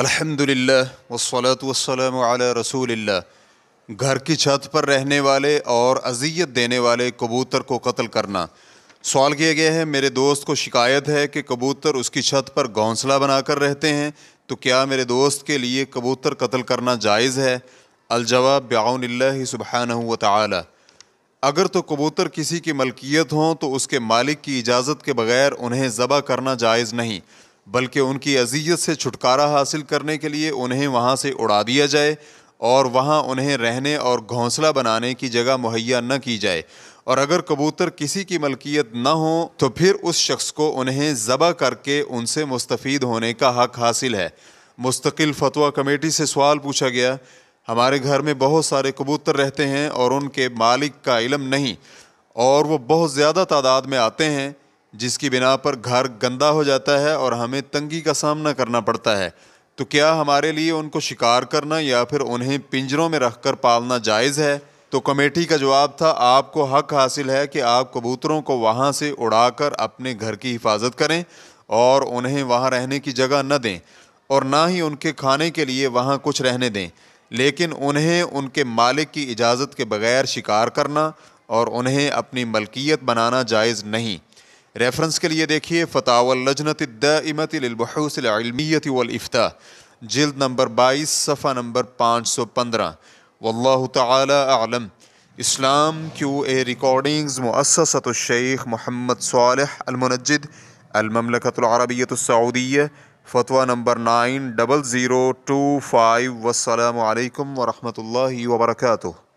الحمد للہ وسلاۃ وسلم علیہ رسول اللہ گھر کی چھت پر رہنے والے اور اذیت دینے والے کبوتر کو قتل کرنا سوال کیا گیا ہے میرے دوست کو شکایت ہے کہ کبوتر اس کی چھت پر گھونسلہ بنا کر رہتے ہیں تو کیا میرے دوست کے لیے کبوتر قتل کرنا جائز ہے الجواب بعون اللہ سبحانہ و تعالی اگر تو کبوتر کسی کی ملکیت ہوں تو اس کے مالک کی اجازت کے بغیر انہیں ذبح کرنا جائز نہیں بلکہ ان کی اذیت سے چھٹکارا حاصل کرنے کے لیے انہیں وہاں سے اڑا دیا جائے اور وہاں انہیں رہنے اور گھونسلہ بنانے کی جگہ مہیا نہ کی جائے اور اگر کبوتر کسی کی ملکیت نہ ہوں تو پھر اس شخص کو انہیں ذبح کر کے ان سے مستفید ہونے کا حق حاصل ہے مستقل فتویٰ کمیٹی سے سوال پوچھا گیا ہمارے گھر میں بہت سارے کبوتر رہتے ہیں اور ان کے مالک کا علم نہیں اور وہ بہت زیادہ تعداد میں آتے ہیں جس کی بنا پر گھر گندا ہو جاتا ہے اور ہمیں تنگی کا سامنا کرنا پڑتا ہے تو کیا ہمارے لیے ان کو شکار کرنا یا پھر انہیں پنجروں میں رکھ کر پالنا جائز ہے تو کمیٹی کا جواب تھا آپ کو حق حاصل ہے کہ آپ کبوتروں کو وہاں سے اڑا کر اپنے گھر کی حفاظت کریں اور انہیں وہاں رہنے کی جگہ نہ دیں اور نہ ہی ان کے کھانے کے لیے وہاں کچھ رہنے دیں لیکن انہیں ان کے مالک کی اجازت کے بغیر شکار کرنا اور انہیں اپنی ملکیت بنانا جائز نہیں ریفرنس کے لیے دیکھیے فتح اللجنت للبحوث العلمیت والافتاء جلد نمبر بائیس صفحہ نمبر پانچ سو پندرہ واللہ تعالی اعلم اسلام کیو اے ریکارڈنگز مؤسسۃ الشیخ محمد صالح المنجد المملکت العربیت السعودیہ فتویٰ number nine double zero two five والسلام علیکم ورحمۃ اللہ وبرکاتہ